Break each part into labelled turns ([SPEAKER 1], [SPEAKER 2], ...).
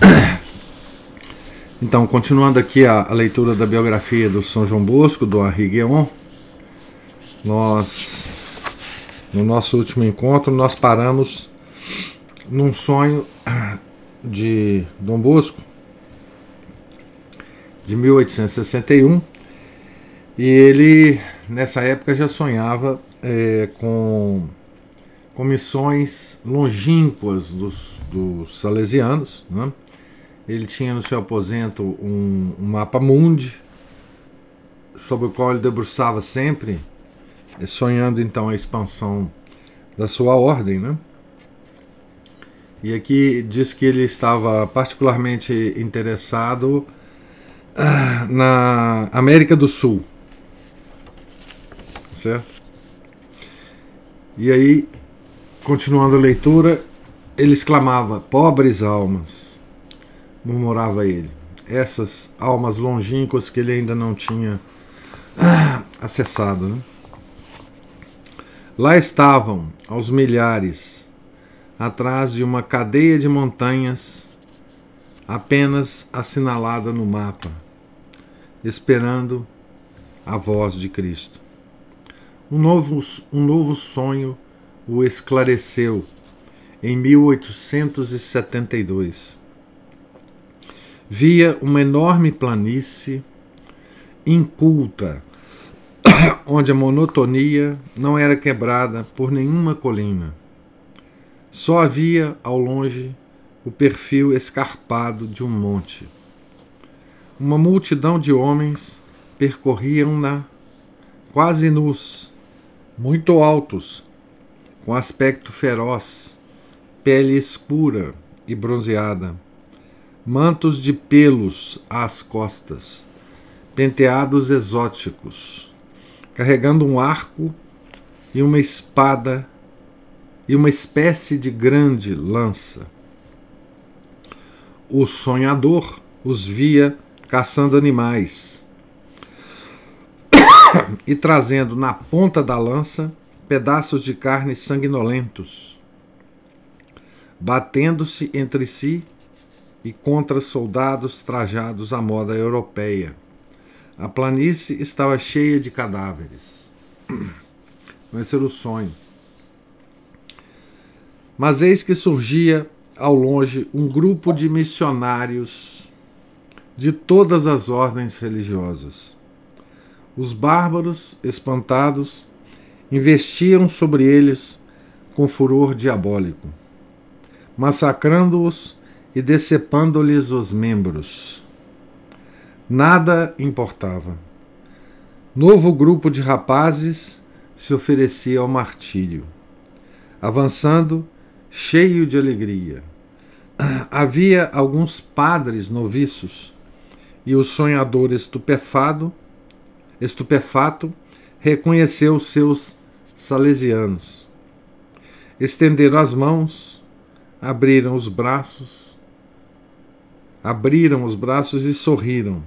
[SPEAKER 1] Então, continuando aqui a, a, leitura da biografia do São João Bosco, do Henri Guéon, nós, no nosso último encontro, nós paramos num sonho de Dom Bosco, de 1861, e ele, nessa época, já sonhava é, com, comissões missões longínquas dos, dos salesianos, né? Ele tinha no seu aposento um, um mapa mundi, sobre o qual ele debruçava sempre, eh, sonhando então a expansão da sua ordem, né? E aqui diz que ele estava particularmente interessado ah, na América do Sul, certo? E aí, continuando a leitura, ele exclamava: Pobres almas! murmurava ele. Essas almas longínquas que ele ainda não tinha ah, acessado. Né? Lá estavam, aos milhares, atrás de uma cadeia de montanhas apenas assinalada no mapa, esperando a voz de Cristo. Um novo, um novo sonho o esclareceu em 1872 via uma enorme planície inculta, onde a monotonia não era quebrada por nenhuma colina. Só havia ao longe o perfil escarpado de um monte. Uma multidão de homens percorriam-na quase nus, muito altos, com aspecto feroz, pele escura e bronzeada mantos de pelos às costas, penteados exóticos, carregando um arco e uma espada e uma espécie de grande lança. O sonhador os via caçando animais e trazendo na ponta da lança pedaços de carne sanguinolentos, batendo-se entre si e contra soldados trajados à moda europeia. A planície estava cheia de cadáveres. Vai ser o sonho. Mas eis que surgia ao longe um grupo de missionários de todas as ordens religiosas. Os bárbaros, espantados, investiam sobre eles com furor diabólico, massacrando-os e decepando-lhes os membros. Nada importava. Novo grupo de rapazes se oferecia ao martírio, avançando, cheio de alegria. Havia alguns padres noviços, e o sonhador estupefado, estupefato, reconheceu seus salesianos. Estenderam as mãos, abriram os braços, abriram os braços e sorriram.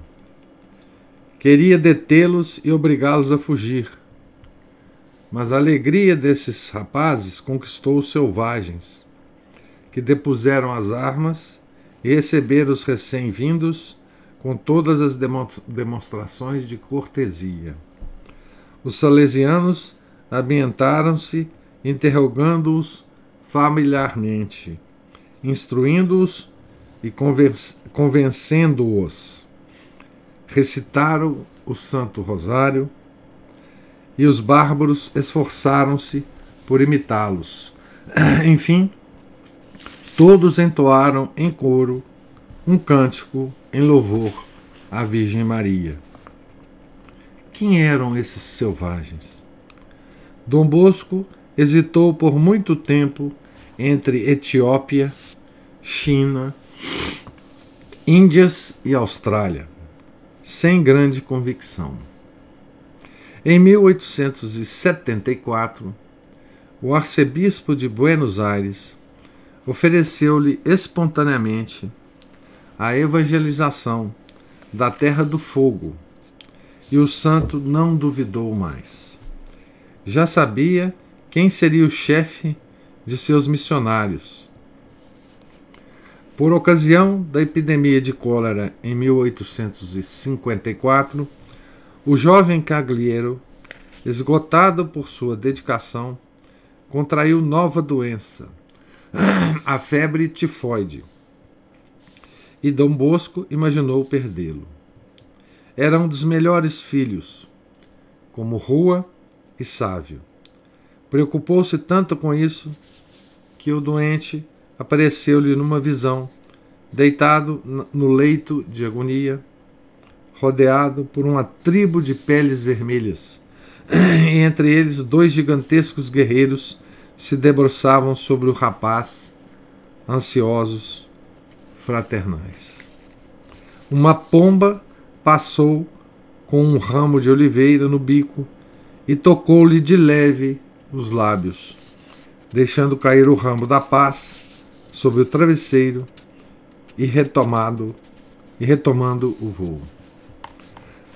[SPEAKER 1] Queria detê-los e obrigá-los a fugir. Mas a alegria desses rapazes conquistou os selvagens, que depuseram as armas e receberam os recém-vindos com todas as demonstrações de cortesia. Os salesianos ambientaram-se, interrogando-os familiarmente, instruindo-os e convencendo-os, recitaram o Santo Rosário e os bárbaros esforçaram-se por imitá-los. Enfim, todos entoaram em coro um cântico em louvor à Virgem Maria. Quem eram esses selvagens? Dom Bosco hesitou por muito tempo entre Etiópia, China Índias e Austrália, sem grande convicção. Em 1874, o arcebispo de Buenos Aires ofereceu-lhe espontaneamente a evangelização da Terra do Fogo, e o santo não duvidou mais. Já sabia quem seria o chefe de seus missionários por ocasião da epidemia de cólera em 1854, o jovem Cagliero, esgotado por sua dedicação, contraiu nova doença, a febre tifoide, e Dom Bosco imaginou perdê-lo. Era um dos melhores filhos, como rua e sábio. Preocupou-se tanto com isso que o doente apareceu-lhe numa visão, deitado no leito de agonia, rodeado por uma tribo de peles vermelhas. E entre eles, dois gigantescos guerreiros se debruçavam sobre o rapaz, ansiosos, fraternais. Uma pomba passou com um ramo de oliveira no bico e tocou-lhe de leve os lábios, deixando cair o ramo da paz sobre o travesseiro e retomado e retomando o voo.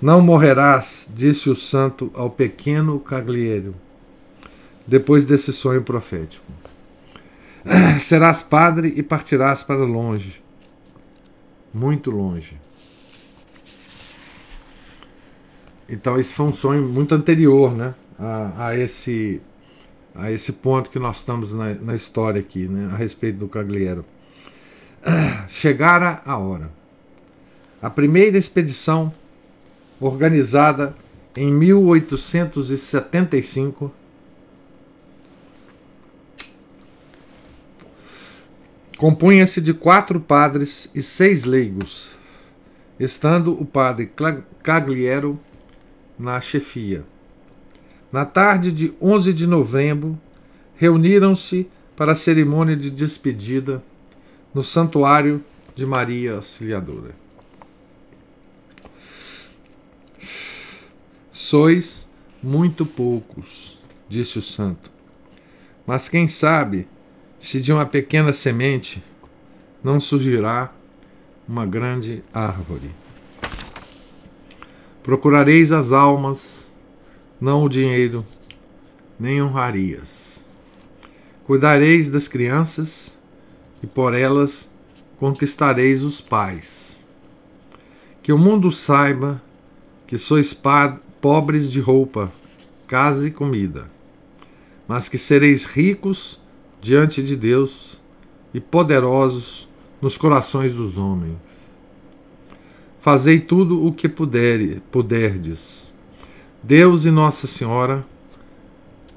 [SPEAKER 1] Não morrerás, disse o santo ao pequeno Cagliero, depois desse sonho profético. Serás padre e partirás para longe, muito longe. Então, esse foi um sonho muito anterior né, a, a esse a esse ponto que nós estamos na, na história aqui, né, a respeito do Cagliero. Chegara a hora. A primeira expedição, organizada em 1875, compunha-se de quatro padres e seis leigos, estando o padre Cagliero na chefia. Na tarde de 11 de novembro, reuniram-se para a cerimônia de despedida no Santuário de Maria Auxiliadora. Sois muito poucos, disse o santo. Mas quem sabe se de uma pequena semente não surgirá uma grande árvore. Procurareis as almas não o dinheiro, nem honrarias. Cuidareis das crianças, e por elas conquistareis os pais. Que o mundo saiba que sois pobres de roupa, casa e comida, mas que sereis ricos diante de Deus e poderosos nos corações dos homens. Fazei tudo o que puder, puderdes Deus e Nossa Senhora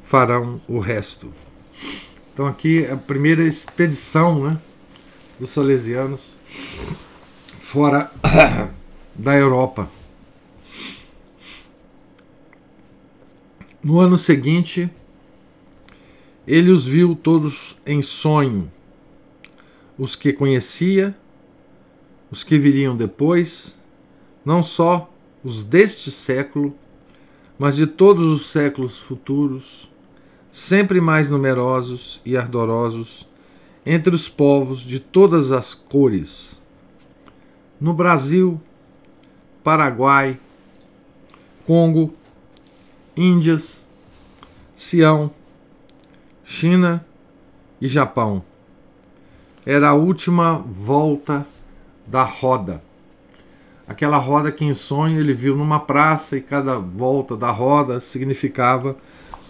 [SPEAKER 1] farão o resto. Então aqui é a primeira expedição né, dos salesianos fora da Europa. No ano seguinte, ele os viu todos em sonho, os que conhecia, os que viriam depois, não só os deste século, mas de todos os séculos futuros, sempre mais numerosos e ardorosos, entre os povos de todas as cores. No Brasil, Paraguai, Congo, Índias, Sião, China e Japão. Era a última volta da roda. Aquela roda que em sonho ele viu numa praça e cada volta da roda significava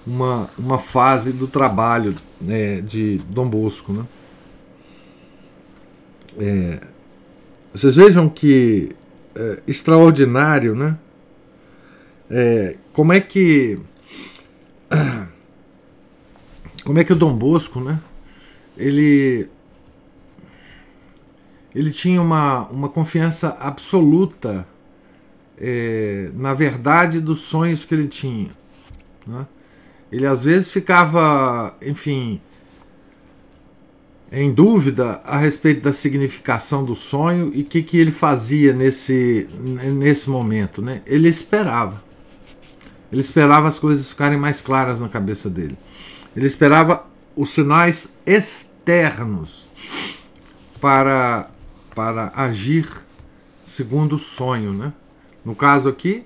[SPEAKER 1] uma, uma fase do trabalho é, de Dom Bosco. Né? É, vocês vejam que é, extraordinário, né? É, como é que como é que o Dom Bosco, né? Ele ele tinha uma, uma confiança absoluta é, na verdade dos sonhos que ele tinha. Né? Ele às vezes ficava, enfim, em dúvida a respeito da significação do sonho e o que, que ele fazia nesse, nesse momento. Né? Ele esperava. Ele esperava as coisas ficarem mais claras na cabeça dele. Ele esperava os sinais externos para para agir segundo o sonho. Né? No caso aqui,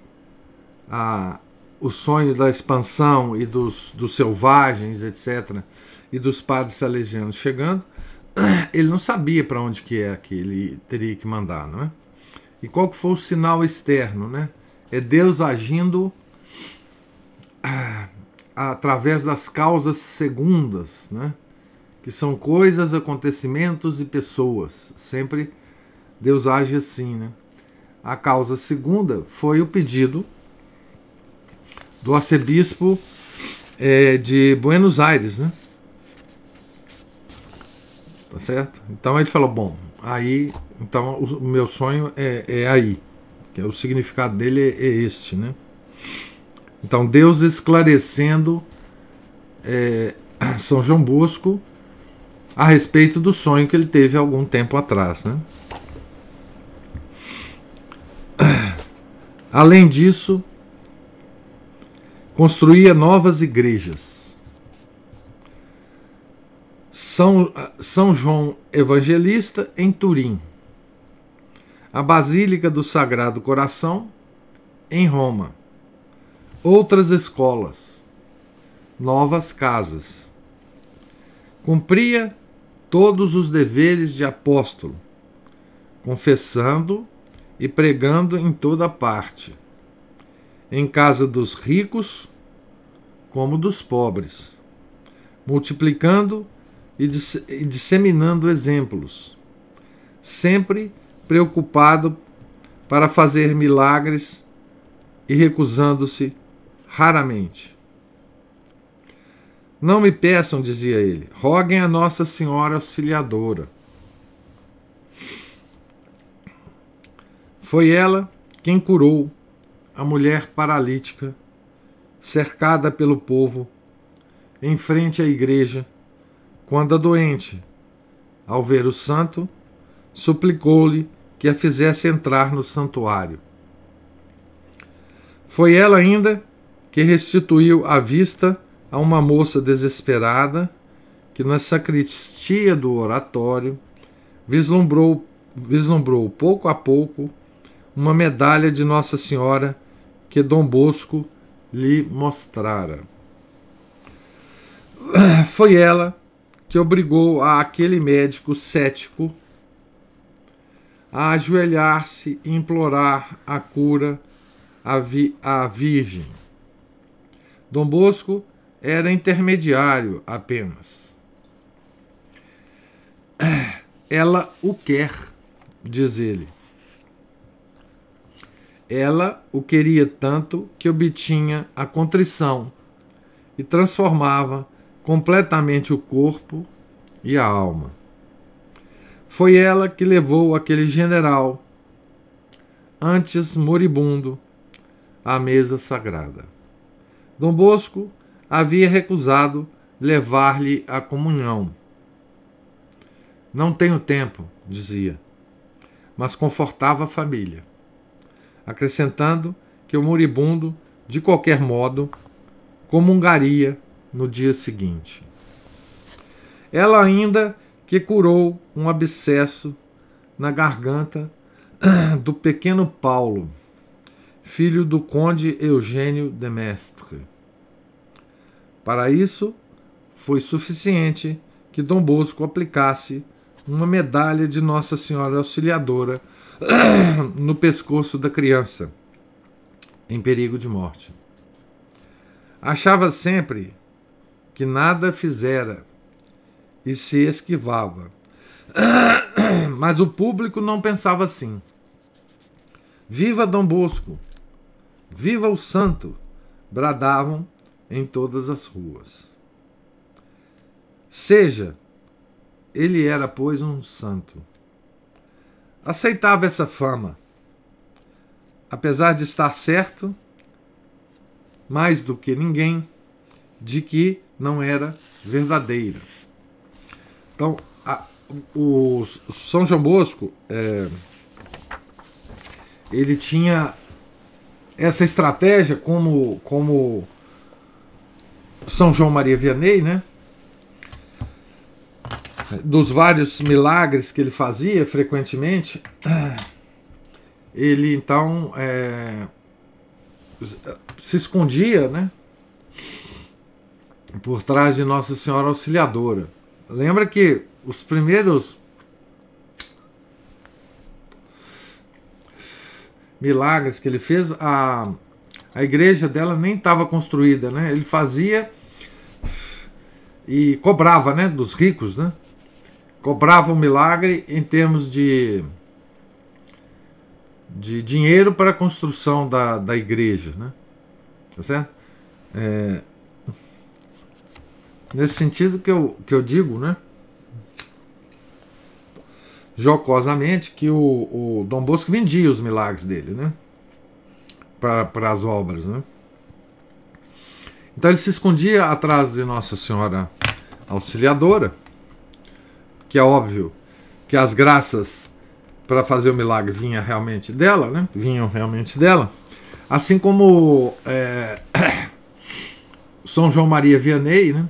[SPEAKER 1] a, o sonho da expansão e dos, dos selvagens, etc., e dos padres salesianos chegando, ele não sabia para onde que é que ele teria que mandar, né? E qual que foi o sinal externo, né? É Deus agindo através das causas segundas, né? que são coisas, acontecimentos e pessoas. Sempre Deus age assim, né? A causa segunda foi o pedido do arcebispo é, de Buenos Aires, né? Tá certo? Então ele falou: bom, aí, então o meu sonho é, é aí, que é, o significado dele é, é este, né? Então Deus esclarecendo é, São João Bosco a respeito do sonho que ele teve algum tempo atrás. Né? Além disso, construía novas igrejas. São, São João Evangelista, em Turim. A Basílica do Sagrado Coração, em Roma. Outras escolas. Novas casas. Cumpria todos os deveres de apóstolo, confessando e pregando em toda parte, em casa dos ricos como dos pobres, multiplicando e, disse e disseminando exemplos, sempre preocupado para fazer milagres e recusando-se raramente. Não me peçam, dizia ele, roguem a Nossa Senhora Auxiliadora. Foi ela quem curou a mulher paralítica, cercada pelo povo, em frente à igreja, quando a doente, ao ver o santo, suplicou-lhe que a fizesse entrar no santuário. Foi ela ainda que restituiu à vista a uma moça desesperada que, na sacristia do oratório, vislumbrou, vislumbrou pouco a pouco uma medalha de Nossa Senhora que Dom Bosco lhe mostrara. Foi ela que obrigou aquele médico cético a ajoelhar-se e implorar a cura à, vi à Virgem. Dom Bosco era intermediário apenas. Ela o quer, diz ele. Ela o queria tanto que obtinha a contrição e transformava completamente o corpo e a alma. Foi ela que levou aquele general, antes moribundo, à mesa sagrada. Dom Bosco havia recusado levar-lhe a comunhão. Não tenho tempo, dizia, mas confortava a família, acrescentando que o moribundo, de qualquer modo, comungaria no dia seguinte. Ela ainda que curou um abscesso na garganta do pequeno Paulo, filho do conde Eugênio de Mestre. Para isso, foi suficiente que Dom Bosco aplicasse uma medalha de Nossa Senhora Auxiliadora no pescoço da criança, em perigo de morte. Achava sempre que nada fizera e se esquivava. Mas o público não pensava assim. Viva Dom Bosco! Viva o santo! bradavam em todas as ruas. Seja, ele era, pois, um santo. Aceitava essa fama, apesar de estar certo, mais do que ninguém, de que não era verdadeira. Então, a, o São João Bosco, é, ele tinha essa estratégia como, como são João Maria Vianney, né? Dos vários milagres que ele fazia frequentemente, ele então é, se escondia, né? Por trás de Nossa Senhora Auxiliadora. Lembra que os primeiros milagres que ele fez, a, a igreja dela nem estava construída, né? Ele fazia e cobrava, né, dos ricos, né? Cobrava um milagre em termos de de dinheiro para a construção da, da igreja, né? Tá certo? É, nesse sentido que eu, que eu digo, né? Jocosamente que o, o Dom Bosco vendia os milagres dele, né? Para as obras, né? Então ele se escondia atrás de Nossa Senhora Auxiliadora, que é óbvio que as graças para fazer o milagre vinha realmente dela, né? Vinham realmente dela. Assim como é, São João Maria Vianney, né?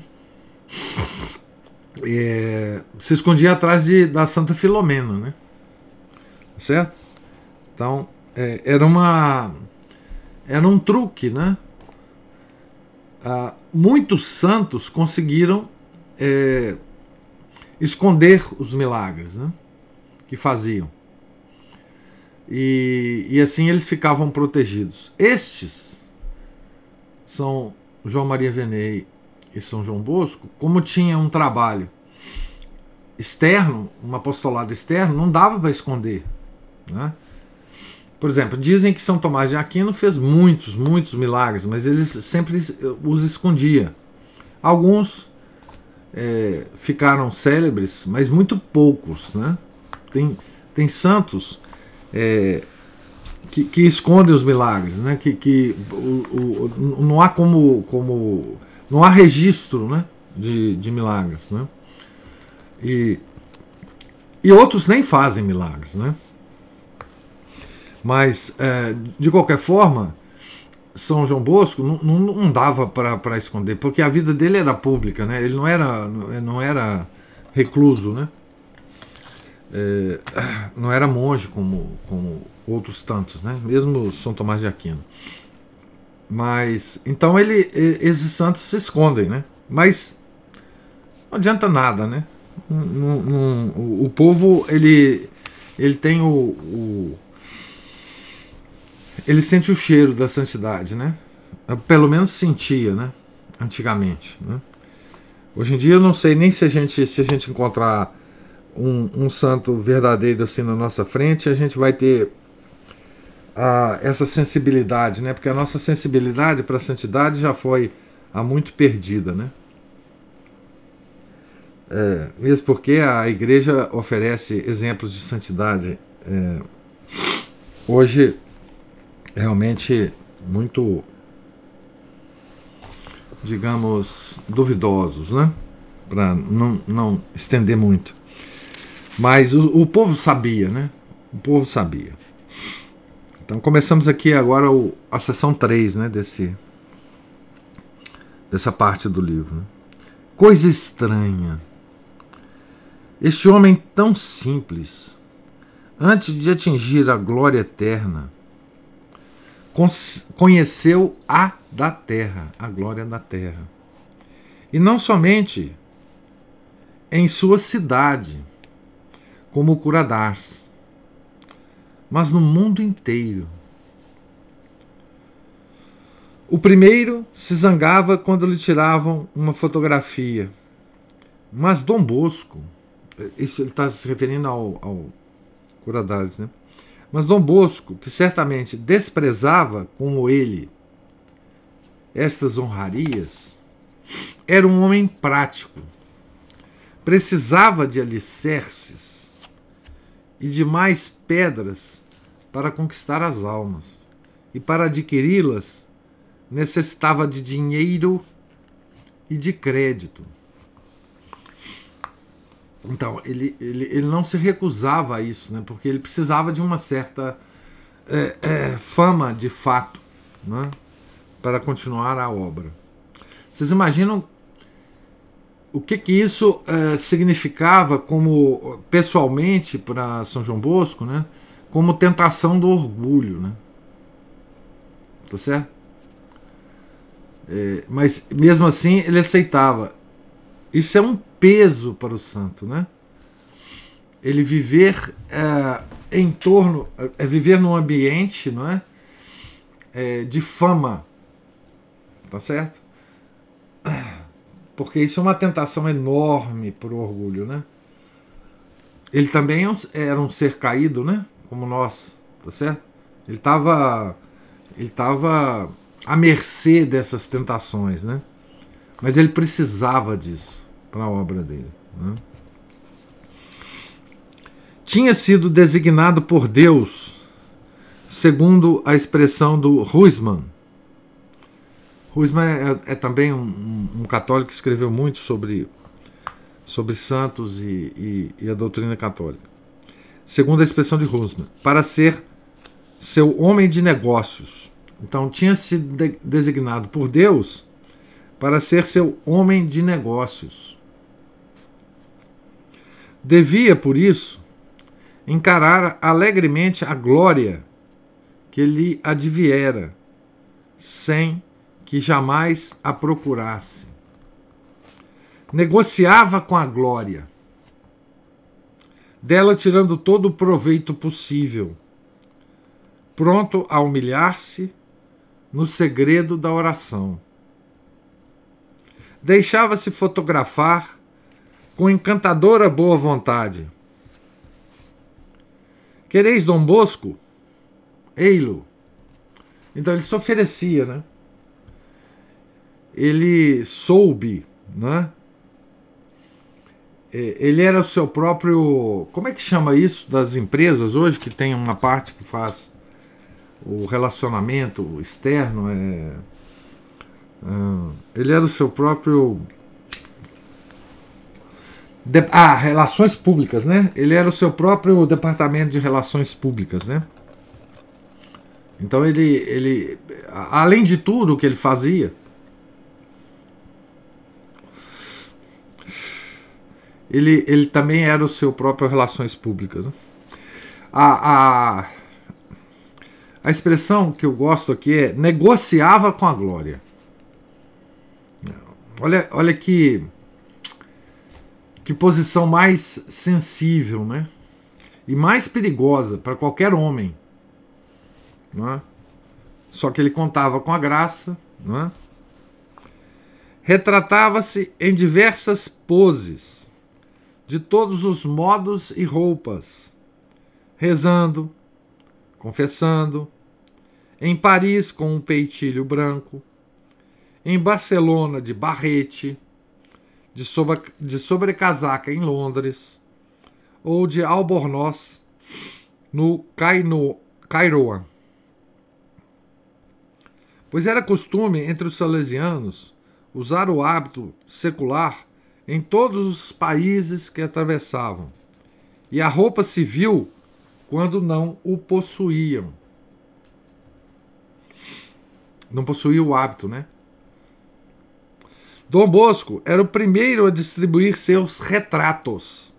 [SPEAKER 1] É, se escondia atrás de, da Santa Filomena, né? Certo? Então é, era uma era um truque, né? Ah, muitos santos conseguiram é, esconder os milagres né, que faziam. E, e assim eles ficavam protegidos. Estes são João Maria Venei e São João Bosco, como tinha um trabalho externo, um apostolado externo, não dava para esconder. Né? Por exemplo, dizem que São Tomás de Aquino fez muitos, muitos milagres, mas ele sempre eh, os escondia. Alguns é, ficaram célebres, mas muito poucos. Né? Tem, tem santos é, que, que, escondem os milagres, né? que, que o, o, não há como, como. não há registro né? de, de milagres. Né? E, e outros nem fazem milagres. Né? Mas, é, de qualquer forma, São João Bosco não, não, não dava para esconder, porque a vida dele era pública, né? ele não era, não era recluso, né? É, não era monge como, como outros tantos, né? mesmo São Tomás de Aquino. Mas, então ele, esses santos se escondem, né? Mas não adianta nada, né? Num, num, o povo ele ele tem o, o, ele sente o cheiro da santidade, né? Pelo menos sentia, né? Antigamente. Né? Hoje em dia eu não sei nem se a gente, se a gente encontrar um, um santo verdadeiro assim na nossa frente, a gente vai ter ah, essa sensibilidade, né? Porque a nossa sensibilidade para a santidade já foi há muito perdida, né? É, mesmo porque a igreja oferece exemplos de santidade. É, hoje realmente muito, digamos, duvidosos, né? Para não, não estender muito. Mas o, o povo sabia, né? O povo sabia. Então começamos aqui agora o, a sessão 3 né, desse, dessa parte do livro. Né? Coisa estranha. Este homem tão simples, antes de atingir a glória eterna, conheceu a da terra, a glória da terra. E não somente em sua cidade, como Curadars, mas no mundo inteiro. O primeiro se zangava quando lhe tiravam uma fotografia. Mas Dom Bosco, isso ele está se referindo ao, ao Curadares, né? Mas Dom Bosco, que certamente desprezava, como ele, estas honrarias, era um homem prático. Precisava de alicerces e de mais pedras para conquistar as almas. E para adquiri-las, necessitava de dinheiro e de crédito. Então, ele, ele, ele não se recusava a isso, né? porque ele precisava de uma certa
[SPEAKER 2] é, é,
[SPEAKER 1] fama de fato né? para continuar a obra. Vocês imaginam o que, que isso é, significava como pessoalmente para São João Bosco, né? como tentação do orgulho. Né? Tá certo? É, mas mesmo assim ele aceitava. Isso é um peso para o santo, né? Ele viver é, em torno, é, é viver num ambiente, não é? é? De fama, tá certo? Porque isso é uma tentação enorme para o orgulho, né? Ele também é era um ser caído, né? Como nós, tá certo? Ele estava ele estava à mercê dessas tentações, né? Mas ele precisava disso para a obra dele. Né? Tinha sido designado por Deus, segundo a expressão do Huisman. Huisman é, é também um, um, católico que escreveu muito sobre, sobre santos e, e, e a doutrina católica. Segundo a expressão de Huisman, para ser seu homem de negócios. Então, tinha sido de designado por Deus para ser seu homem de negócios. Devia, por isso, encarar alegremente a glória que lhe adviera, sem que jamais a procurasse. Negociava com a glória, dela tirando todo o proveito possível, pronto a humilhar-se no segredo da oração. Deixava-se fotografar com encantadora boa vontade. Quereis Dom Bosco? Eilo. Então ele se oferecia, né? Ele soube, né? É, ele era o seu próprio. Como é que chama isso das empresas hoje que tem uma parte que faz o relacionamento externo? É, ah, ele era o seu próprio de, ah, relações públicas, né? Ele era o seu próprio departamento de relações públicas, né? Então ele, ele além de tudo o que ele fazia, ele, ele também era o seu próprio relações públicas. Né? A, a, a expressão que eu gosto aqui é negociava com a glória. Olha, olha que que posição mais sensível, né? E mais perigosa para qualquer homem, né? Só que ele contava com a graça, né? Retratava-se em diversas poses, de todos os modos e roupas, rezando, confessando, em Paris com um peitilho branco, em Barcelona de barrete, de, sobre, de sobrecasaca em Londres ou de albornoz no Cairoa. Pois era costume entre os salesianos usar o hábito secular em todos os países que atravessavam, e a roupa civil quando não o possuíam. Não possuía o hábito, né? Dom Bosco era o primeiro a distribuir seus retratos.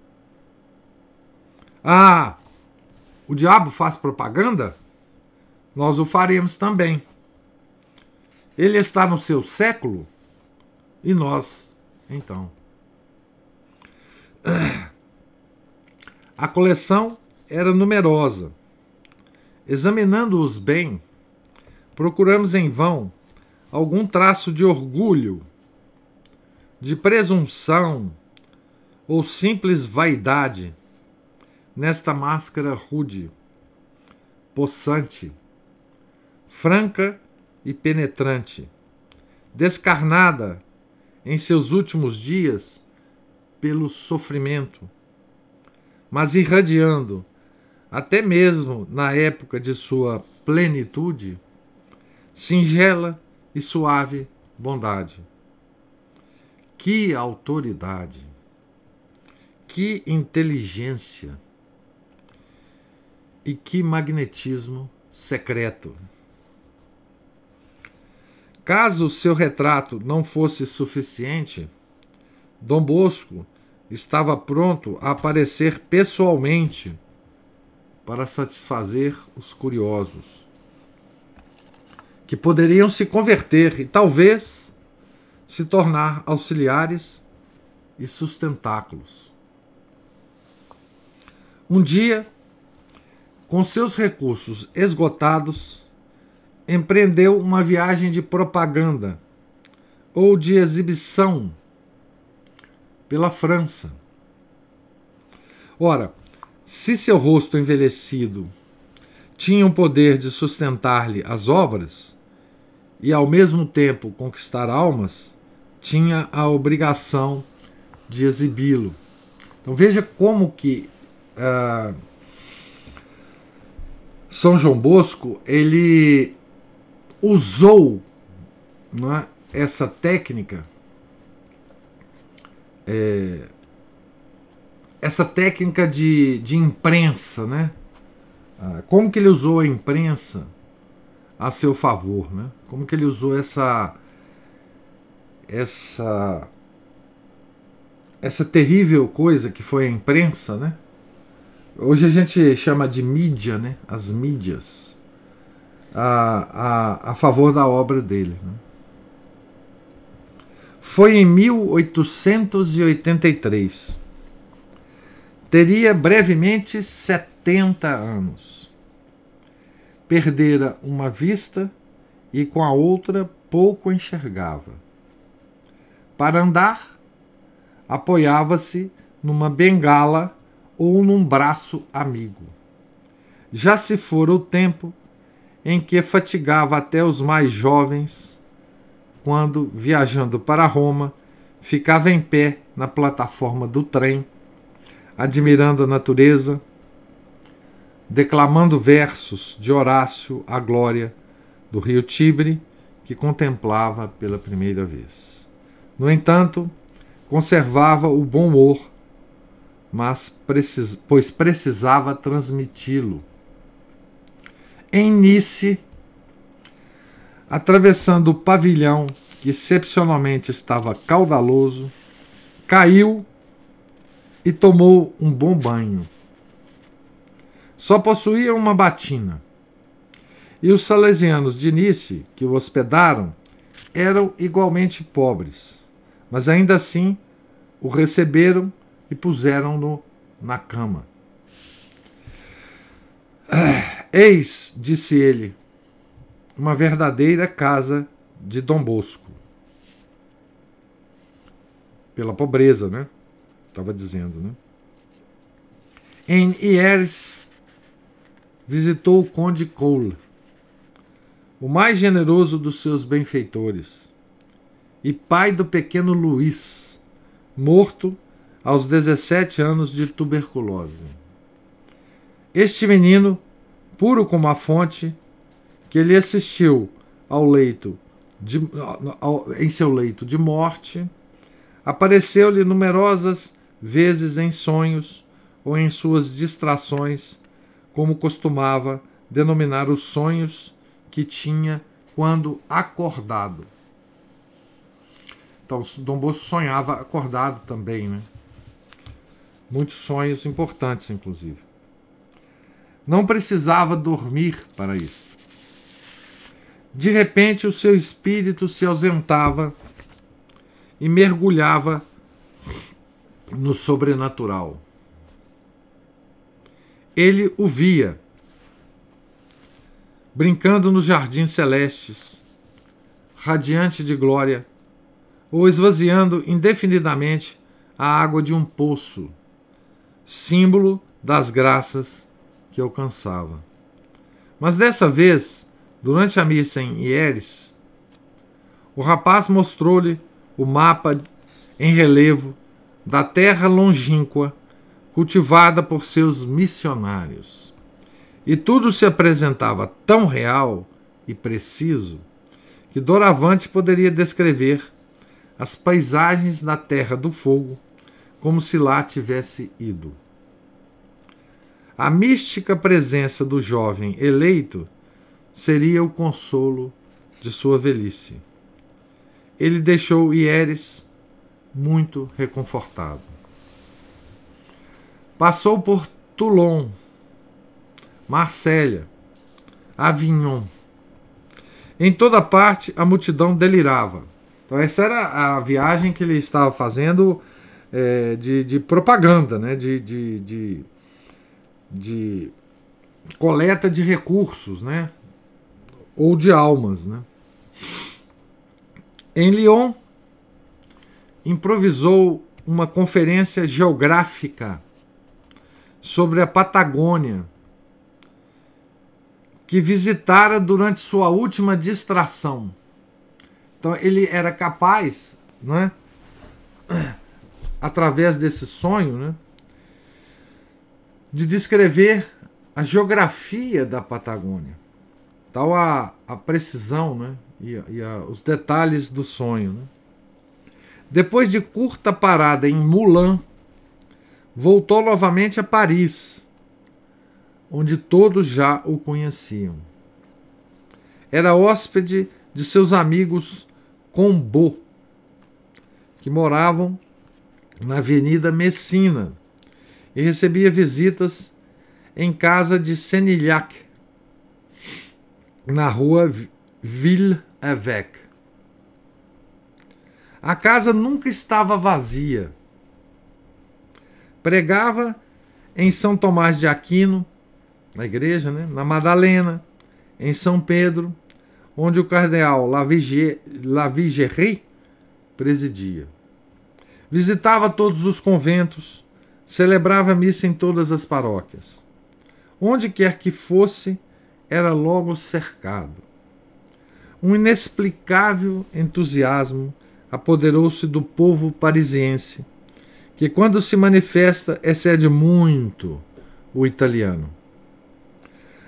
[SPEAKER 1] Ah, o diabo faz propaganda? Nós o faremos também. Ele está no seu século e nós, então. A coleção era numerosa. Examinando-os bem, procuramos em vão algum traço de orgulho de presunção ou simples vaidade nesta máscara rude, possante, franca e penetrante, descarnada em seus últimos dias pelo sofrimento, mas irradiando, até mesmo na época de sua plenitude, singela e suave bondade. Que autoridade! Que inteligência! E que magnetismo secreto! Caso seu retrato não fosse suficiente, Dom Bosco estava pronto a aparecer pessoalmente para satisfazer os curiosos, que poderiam se converter e talvez se tornar auxiliares e sustentáculos. Um dia, com seus recursos esgotados, empreendeu uma viagem de propaganda ou de exibição pela França. Ora, se seu rosto envelhecido tinha o poder de sustentar-lhe as obras e ao mesmo tempo conquistar almas, tinha a obrigação de exibi-lo. Então veja como que ah, São João Bosco ele usou é, essa técnica, é, essa técnica de, de imprensa, né? Ah, como que ele usou a imprensa a seu favor, né? Como que ele usou essa essa essa terrível coisa que foi a imprensa, né? Hoje a gente chama de mídia, né? As mídias a, a, a favor da obra dele. Né? Foi em 1883. Teria brevemente 70 anos. Perdera uma vista e com a outra pouco enxergava para andar, apoiava-se numa bengala ou num braço amigo. Já se fora o tempo em que fatigava até os mais jovens, quando, viajando para Roma, ficava em pé na plataforma do trem, admirando a natureza, declamando versos de Horácio à Glória do rio Tibre, que contemplava pela primeira vez. No entanto, conservava o bom humor, mas precis, pois precisava transmiti-lo. Em Nice, atravessando o pavilhão, que excepcionalmente estava caudaloso, caiu e tomou um bom banho. Só possuía uma batina. E os salesianos de Nice, que o hospedaram, eram igualmente pobres mas ainda assim o receberam e puseram-no na cama. Ah, eis, disse ele, uma verdadeira casa de Dom Bosco. Pela pobreza, né? Estava dizendo, né? Em Iers, visitou o Conde Cole, o mais generoso dos seus benfeitores e pai do pequeno Luiz, morto aos 17 anos de tuberculose. Este menino, puro como a fonte, que ele assistiu ao leito de, ao, em seu leito de morte, apareceu-lhe numerosas vezes em sonhos ou em suas distrações, como costumava denominar os sonhos que tinha quando acordado. Então, Dom Bosco sonhava acordado também, né? Muitos sonhos importantes, inclusive. Não precisava dormir para isso. De repente, o seu espírito se ausentava e mergulhava no sobrenatural. Ele o via, brincando nos jardins celestes, radiante de glória ou esvaziando indefinidamente a água de um poço, símbolo das graças que alcançava. Mas dessa vez, durante a missa em Hieres, o rapaz mostrou-lhe o mapa em relevo da terra longínqua cultivada por seus missionários. E tudo se apresentava tão real e preciso que Doravante poderia descrever as paisagens da terra do fogo, como se lá tivesse ido. A mística presença do jovem eleito seria o consolo de sua velhice. Ele deixou Hieres muito reconfortado. Passou por Toulon, Marselha, Avignon. Em toda parte a multidão delirava então essa era a viagem que ele estava fazendo é, de, de, propaganda, né? De, de, de, de, coleta de recursos, né? Ou de almas, né? Em Lyon, improvisou uma conferência geográfica sobre a Patagônia, que visitara durante sua última distração. Então ele era capaz, né, através desse sonho, né, de descrever a geografia da Patagônia. Tal a, a precisão né, e, e a, os detalhes do sonho. Né. Depois de curta parada em Mulan, voltou novamente a Paris, onde todos já o conheciam. Era hóspede de seus amigos Combo, que moravam na Avenida Messina e recebia visitas em casa de Senilhac, na rua Ville-Évêque. A casa nunca estava vazia. Pregava em São Tomás de Aquino, na igreja, né? na Madalena, em São Pedro, onde o cardeal Lavigerie presidia. Visitava todos os conventos, celebrava missa em todas as paróquias. Onde quer que fosse, era logo cercado. Um inexplicável entusiasmo apoderou-se do povo parisiense, que quando se manifesta excede muito o italiano.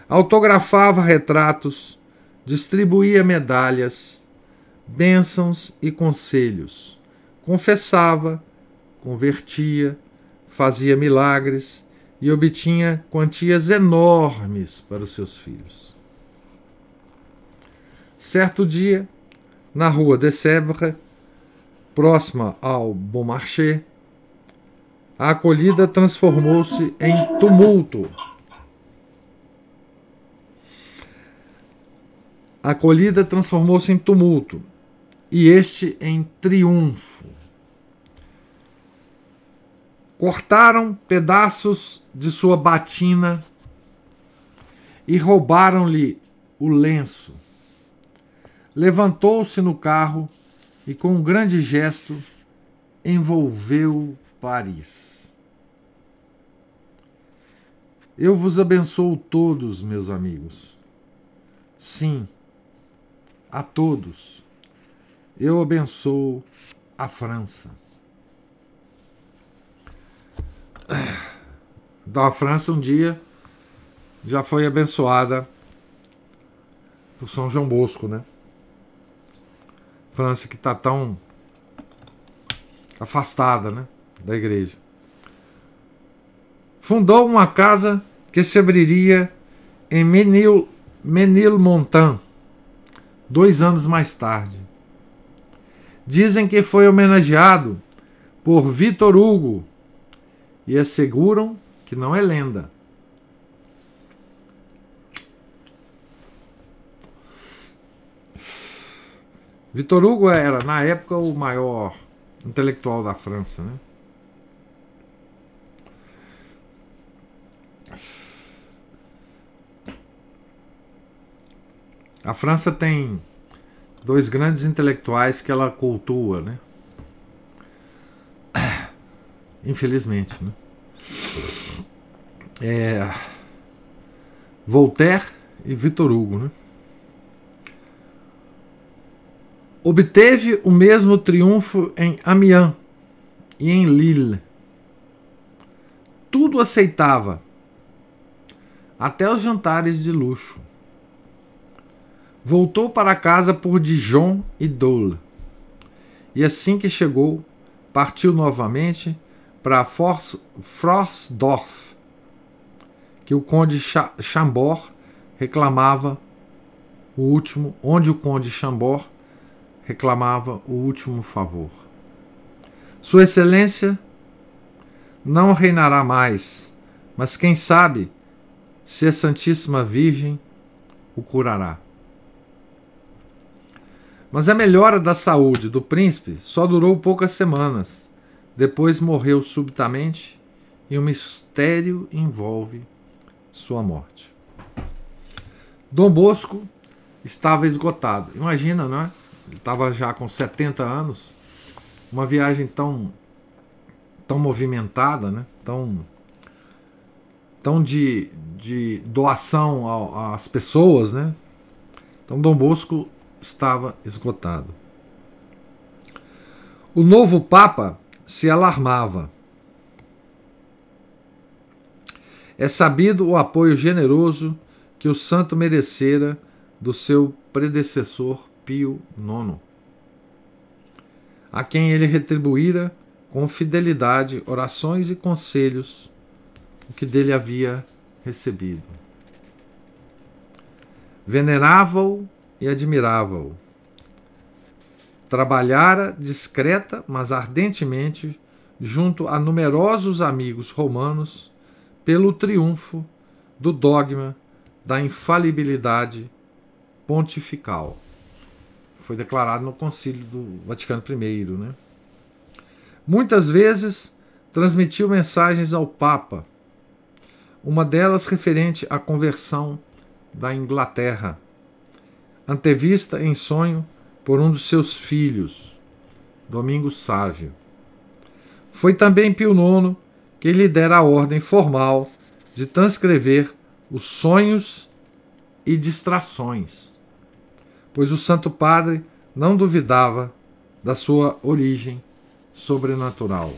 [SPEAKER 1] Autografava retratos, distribuía medalhas, bênçãos e conselhos, confessava, convertia, fazia milagres e obtinha quantias enormes para os seus filhos. Certo dia, na rua de Sèvres, próxima ao Bon Marché, a acolhida transformou-se em tumulto A acolhida transformou-se em tumulto e este em triunfo. Cortaram pedaços de sua batina e roubaram-lhe o lenço. Levantou-se no carro e, com um grande gesto, envolveu Paris. Eu vos abençoo todos, meus amigos. Sim, a todos. Eu abençoo a França. Da então, França, um dia já foi abençoada por São João Bosco, né? França que está tão afastada, né? Da igreja. Fundou uma casa que se abriria em Menil, Menilmontant, dois anos mais tarde. Dizem que foi homenageado por Vitor Hugo e asseguram que não é lenda. Vitor Hugo era, na época, o maior intelectual da França, né? A França tem dois grandes intelectuais que ela cultua, né? Infelizmente, né? É, Voltaire e Victor Hugo, né? Obteve o mesmo triunfo em Amiens e em Lille. Tudo aceitava, até os jantares de luxo. Voltou para casa por Dijon e Doule. E assim que chegou, partiu novamente para Frosdorf, que o conde Chambord reclamava o último, onde o conde Chambord reclamava o último favor. Sua excelência não reinará mais, mas quem sabe se a Santíssima Virgem o curará. Mas a melhora da saúde do príncipe só durou poucas semanas. Depois morreu subitamente e um mistério envolve sua morte. Dom Bosco estava esgotado. Imagina, né? Ele estava já com 70 anos. Uma viagem tão tão movimentada, né? Tão tão de, de doação às pessoas, né? Então Dom Bosco estava esgotado. O novo Papa se alarmava. É sabido o apoio generoso que o santo merecera do seu predecessor Pio IX, a quem ele retribuíra com fidelidade orações e conselhos o que dele havia recebido. Venerava-o e admirava-o. Trabalhara discreta, mas ardentemente, junto a numerosos amigos romanos, pelo triunfo do dogma da infalibilidade pontifical. Foi declarado no Concílio do Vaticano I. Né? Muitas vezes transmitiu mensagens ao Papa, uma delas referente à conversão da Inglaterra antevista em sonho por um dos seus filhos, Domingos Sávio. Foi também Pio IX que lhe dera a ordem formal de transcrever os sonhos e distrações, pois o Santo Padre não duvidava da sua origem sobrenatural.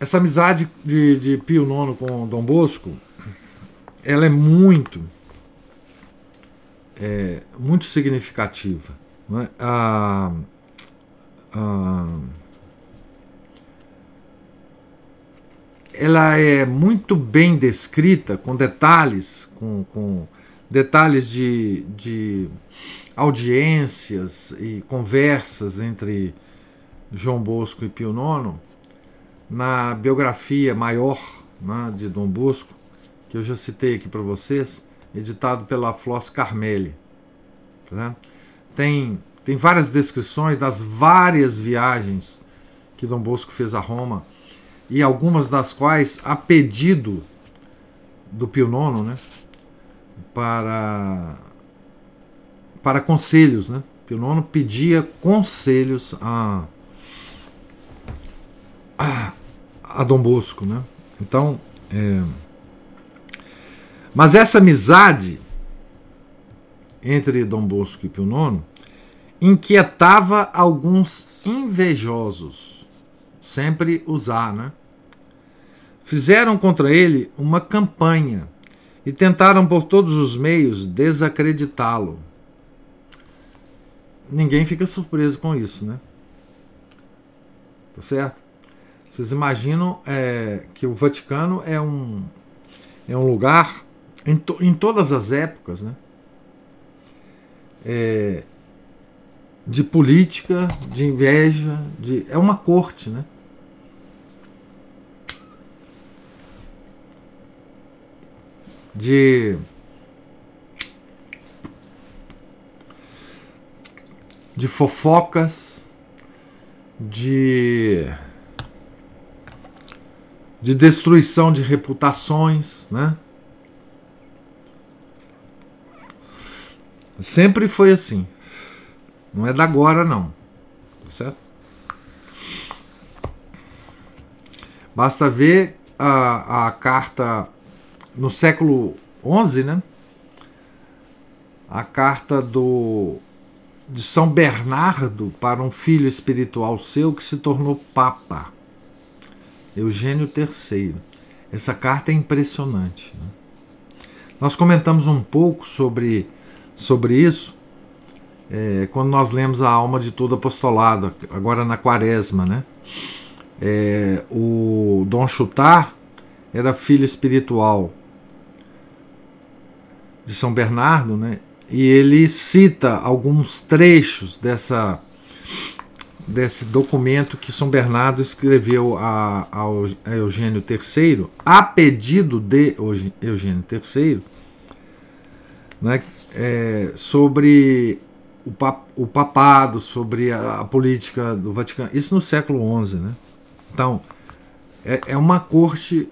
[SPEAKER 1] Essa amizade de, de Pio IX com Dom Bosco, ela é muito é, muito significativa. É? A, a, ela é muito bem descrita, com detalhes, com, com detalhes de, de audiências e conversas entre João Bosco e Pio IX na biografia maior né, de Dom Bosco, que eu já citei aqui para vocês, editado pela Floss Carmelli. Né? Tem, tem várias descrições das várias viagens que Dom Bosco fez a Roma, e algumas das quais a pedido do Pio IX, né? para, para conselhos. Né? Pio IX pedia conselhos a, a, a Dom Bosco. Né? Então, é, mas essa amizade entre Dom Bosco e Pio IX inquietava alguns invejosos, sempre usar, né? Fizeram contra ele uma campanha e tentaram por todos os meios desacreditá-lo. Ninguém fica surpreso com isso, né? Tá certo? Vocês imaginam é, que o Vaticano é um, é um lugar em, to, em todas as épocas, né? É, de política, de inveja, de, é uma corte, né? De de fofocas, de de destruição de reputações, né? Sempre foi assim. Não é da agora, não. Certo? Basta ver a, a carta no século XI, né? A carta do de São Bernardo para um filho espiritual seu que se tornou papa, Eugênio III. Essa carta é impressionante. Né? Nós comentamos um pouco sobre sobre isso é, quando nós lemos a alma de todo apostolado, agora na quaresma, né? É, o Dom Chutar era filho espiritual de São Bernardo, né? E ele cita alguns trechos dessa desse documento que São Bernardo escreveu a, a Eugênio III, a pedido de Eugênio III, né, é, sobre o, pap o, papado, sobre a, a, política do Vaticano. Isso no século XI, né? Então, é, é uma corte,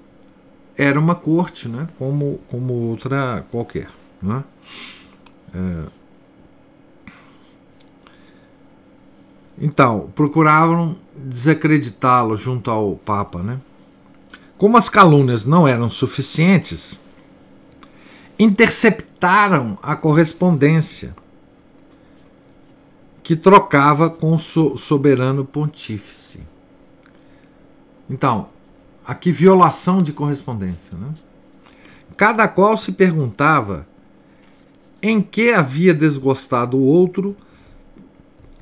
[SPEAKER 1] era uma corte, né? Como, como outra qualquer, né? É, Então, procuravam desacreditá-lo junto ao Papa, né? Como as calúnias não eram suficientes, interceptaram a correspondência que trocava com o soberano pontífice. Então, aqui violação de correspondência. Né? Cada qual se perguntava em que havia desgostado o outro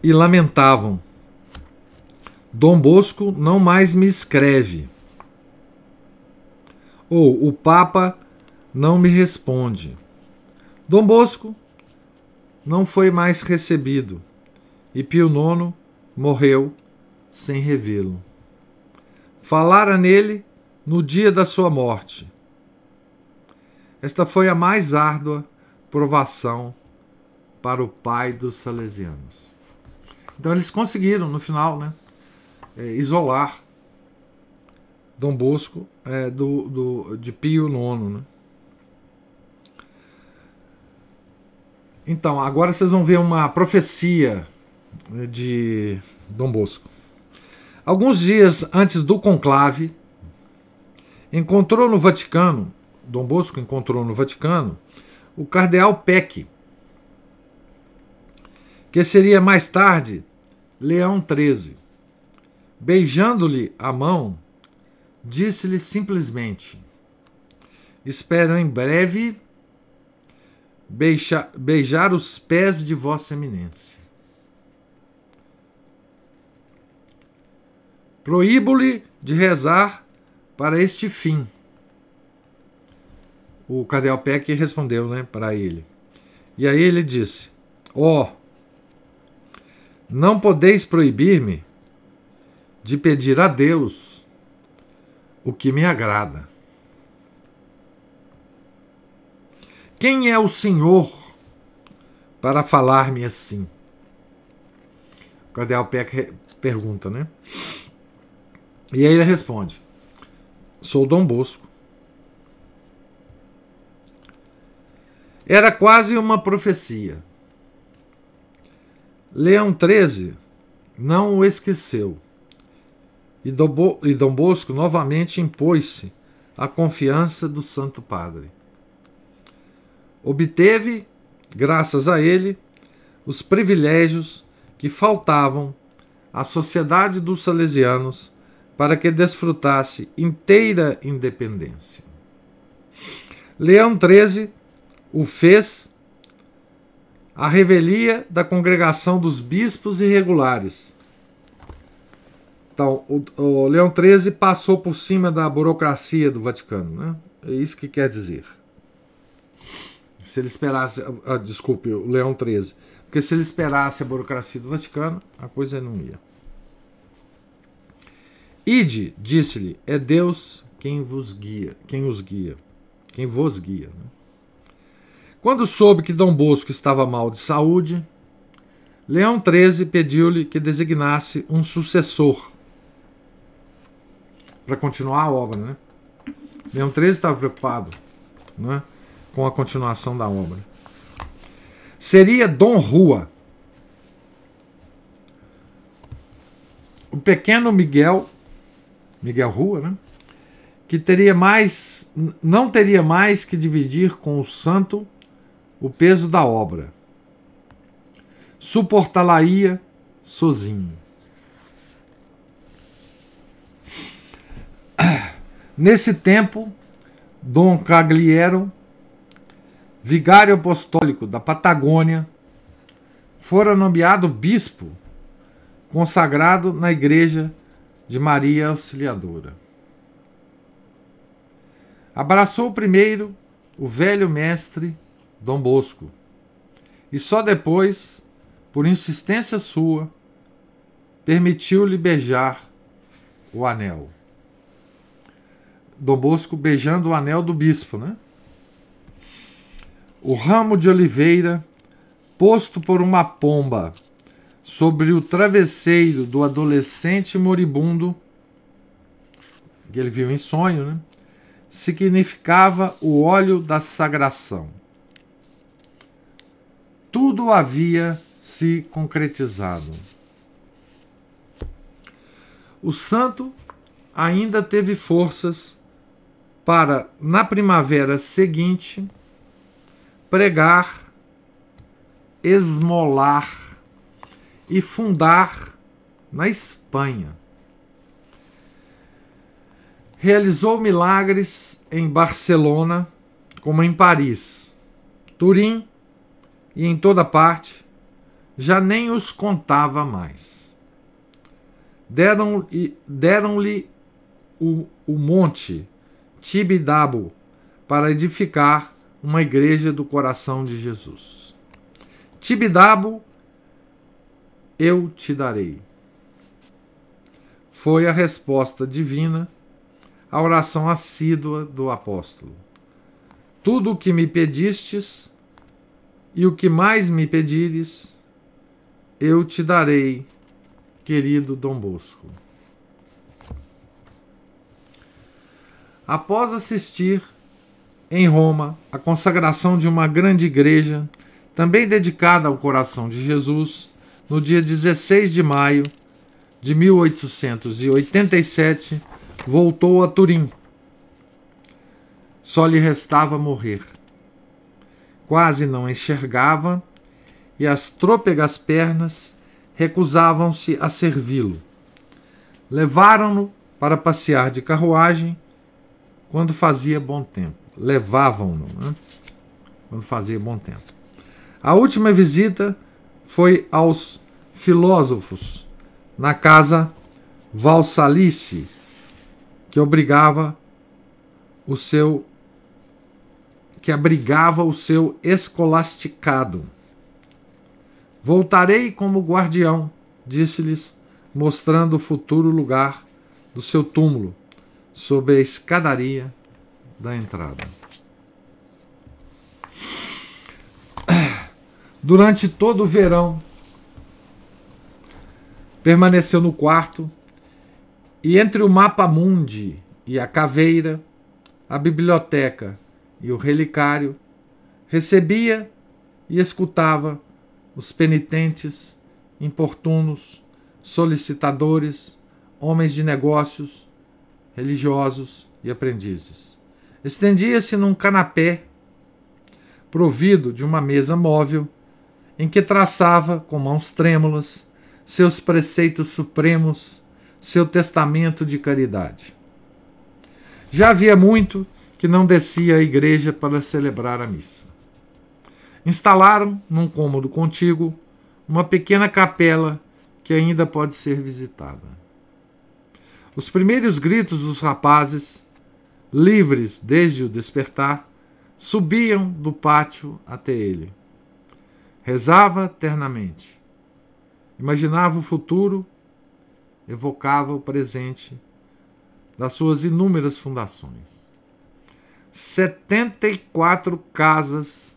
[SPEAKER 1] e lamentavam. Dom Bosco não mais me escreve. Ou o Papa não me responde. Dom Bosco não foi mais recebido e Pio IX morreu sem revê-lo. Falara nele no dia da sua morte. Esta foi a mais árdua provação para o pai dos salesianos. Então eles conseguiram, no final, né, é, isolar Dom Bosco é, do, do, de Pio IX. Né? Então, agora vocês vão ver uma profecia de Dom Bosco. Alguns dias antes do conclave, encontrou no Vaticano, Dom Bosco encontrou no Vaticano, o cardeal Peck, que seria mais tarde Leão XIII. Beijando-lhe a mão, disse-lhe simplesmente: Espero em breve beijar os pés de Vossa Eminência. Proíbo-lhe de rezar para este fim. O Cardeal Peck respondeu né, para ele. E aí ele disse: Ó, oh, não podeis proibir-me de pedir a Deus o que me agrada. Quem é o Senhor para falar-me assim? O cardeal Peck pergunta, né? E aí ele responde: Sou Dom Bosco. Era quase uma profecia. Leão XIII não o esqueceu e Dom Bosco novamente impôs-se à confiança do Santo Padre obteve, graças a ele, os privilégios que faltavam à Sociedade dos Salesianos para que desfrutasse inteira independência. Leão XIII o fez à revelia da congregação dos bispos irregulares. Então, o, o Leão XIII passou por cima da burocracia do Vaticano, né? É isso que quer dizer se ele esperasse. Ah, ah desculpe, o Leão 13. Porque se ele esperasse a burocracia do Vaticano, a coisa não ia. Ide, disse-lhe, é Deus quem vos guia, quem os guia, quem vos guia. Né? Quando soube que Dom Bosco estava mal de saúde, Leão XIII pediu-lhe que designasse um sucessor para continuar a obra, né? Leão XIII estava preocupado, né? com a continuação da obra. Seria Dom Rua. O pequeno Miguel, Miguel Rua, né? que teria mais, não teria mais que dividir com o santo o peso da obra. Suportá-la-ia sozinho. Nesse tempo, Dom Cagliero vigário apostólico da Patagônia, fora nomeado bispo consagrado na Igreja de Maria Auxiliadora. Abraçou primeiro o velho mestre Dom Bosco e só depois, por insistência sua, permitiu-lhe beijar o anel. Dom Bosco beijando o anel do bispo, né? o ramo de oliveira posto por uma pomba sobre o travesseiro do adolescente moribundo, que ele viu em sonho, né? significava o óleo da sagração. Tudo havia se concretizado. O santo ainda teve forças para, na primavera seguinte, pregar, esmolar e fundar na Espanha. Realizou milagres em Barcelona, como em Paris, Turim e em toda parte, já nem os contava mais. Deram-lhe deram o, o monte Tibidabo para edificar uma igreja do coração de Jesus. Tibidabo, eu te darei. Foi a resposta divina à oração assídua do apóstolo. Tudo o que me pedistes e o que mais me pedires, eu te darei, querido Dom Bosco. Após assistir em Roma, a consagração de uma grande igreja, também dedicada ao coração de Jesus, no dia 16 de maio de 1887, voltou a Turim. Só lhe restava morrer. Quase não enxergava e as trôpegas pernas recusavam-se a servi-lo. Levaram-no para passear de carruagem quando fazia bom tempo levavam-no. Né? Quando fazia bom tempo. A última visita foi aos filósofos, na casa Valsalice, que obrigava o seu que abrigava o seu escolasticado. Voltarei como guardião, disse-lhes, mostrando o futuro lugar do seu túmulo, sob a escadaria da entrada. Durante todo o verão, permaneceu no quarto e entre o mapa mundi e a caveira, a biblioteca e o relicário, recebia e escutava os penitentes, importunos, solicitadores, homens de negócios, religiosos e aprendizes estendia-se num canapé provido de uma mesa móvel, em que traçava, com mãos trêmulas, seus preceitos supremos, seu testamento de caridade. Já havia muito que não descia à igreja para celebrar a missa. Instalaram, num cômodo contíguo, uma pequena capela que ainda pode ser visitada. Os primeiros gritos dos rapazes livres desde o despertar, subiam do pátio até ele. Rezava ternamente. Imaginava o futuro, evocava o presente das suas inúmeras fundações. 74 casas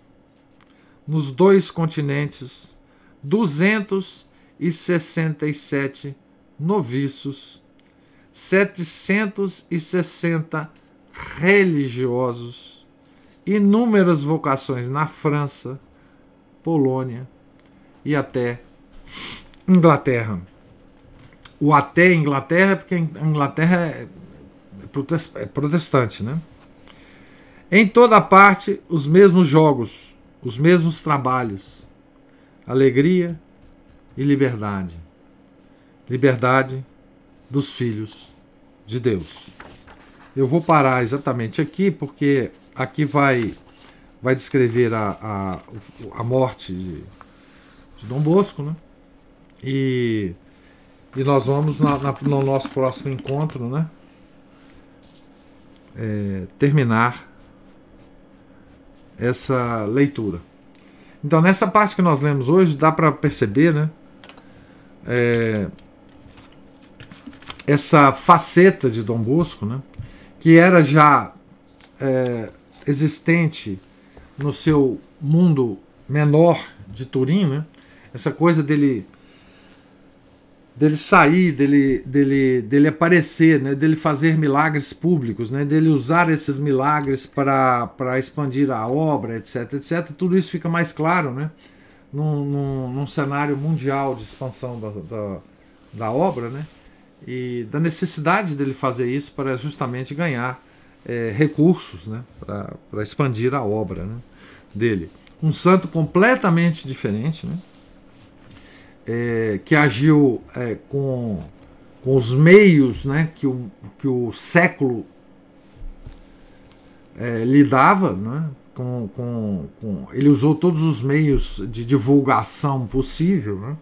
[SPEAKER 1] nos dois continentes, 267 noviços, 760 religiosos, inúmeras vocações na França, Polônia e até Inglaterra. O até Inglaterra, é porque a Inglaterra é, é, é protestante, né? Em toda parte, os mesmos jogos, os mesmos trabalhos, alegria e liberdade. Liberdade dos filhos de Deus. Eu vou parar exatamente aqui, porque aqui vai, vai descrever a, a, a morte de, de Dom Bosco, né? E, e nós vamos na, na, no nosso próximo encontro, né? É, terminar essa leitura. Então, nessa parte que nós lemos hoje, dá para perceber, né? É, essa faceta de Dom Bosco, né? que era já é, existente no seu mundo menor de Turim, né? essa coisa dele dele sair, dele, dele, dele aparecer, né? dele fazer milagres públicos, né? dele usar esses milagres para expandir a obra, etc, etc. Tudo isso fica mais claro né? num, num, num cenário mundial de expansão da, da, da obra. Né? e da necessidade dele fazer isso para justamente ganhar é, recursos né, para expandir a obra né, dele. Um santo completamente diferente, né, é, que agiu é, com, com os meios né, que, o, que o século é, lhe dava, né, com, com, com, ele usou todos os meios de divulgação possível. Né,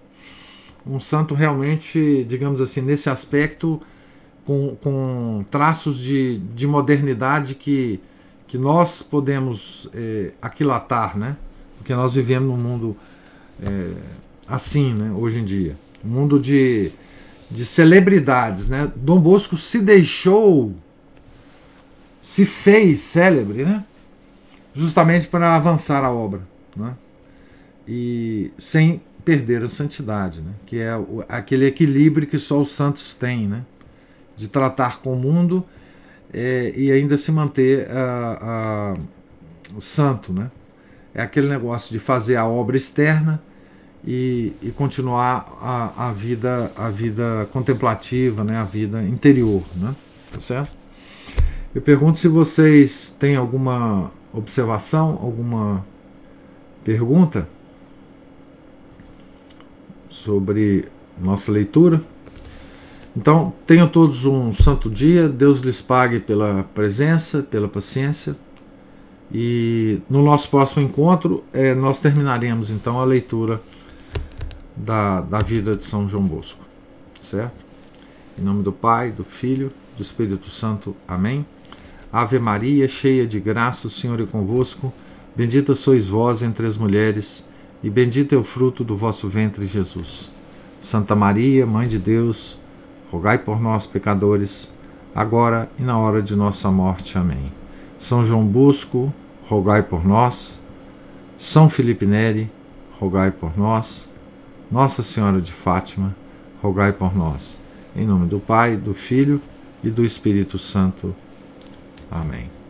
[SPEAKER 1] um santo realmente, digamos assim, nesse aspecto, com, com traços de, de modernidade que, que nós podemos é, aquilatar, né? Porque nós vivemos num mundo é, assim, né? Hoje em dia. Um mundo de, de celebridades, né? Dom Bosco se deixou, se fez célebre, né? Justamente para avançar a obra, né? E sem perder a santidade, né? que é aquele equilíbrio que só os santos têm, né? de tratar com o mundo é, e ainda se manter a, a, santo. Né? É aquele negócio de fazer a obra externa e, e continuar a, a, vida, a vida contemplativa, né? a vida interior. Né? Tá certo? Eu pergunto se vocês têm alguma observação, alguma pergunta sobre nossa leitura. Então, tenham todos um santo dia. Deus lhes pague pela presença, pela paciência. E no nosso próximo encontro, é, nós terminaremos então a leitura da, da vida de São João Bosco. Certo? Em nome do Pai, do Filho, do Espírito Santo. Amém. Ave Maria, cheia de graça, o Senhor é convosco. Bendita sois vós entre as mulheres e bendito é o fruto do vosso ventre, Jesus. Santa Maria, Mãe de Deus, rogai por nós, pecadores, agora e na hora de nossa morte. Amém. São João Busco, rogai por nós. São Felipe Neri, rogai por nós. Nossa Senhora de Fátima, rogai por nós. Em nome do Pai, do Filho e do Espírito Santo. Amém.